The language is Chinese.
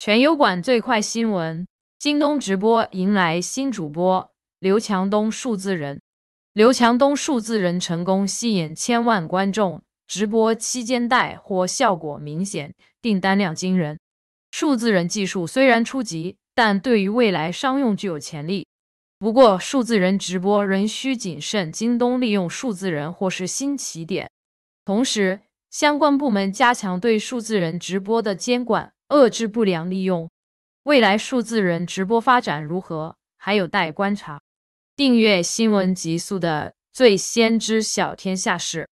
全优馆最快新闻：京东直播迎来新主播刘强东数字人，刘强东数字人成功吸引千万观众，直播期间带货效果明显，订单量惊人。数字人技术虽然初级，但对于未来商用具有潜力。不过，数字人直播仍需谨慎。京东利用数字人或是新起点，同时。相关部门加强对数字人直播的监管，遏制不良利用。未来数字人直播发展如何，还有待观察。订阅新闻极速的，最先知晓天下事。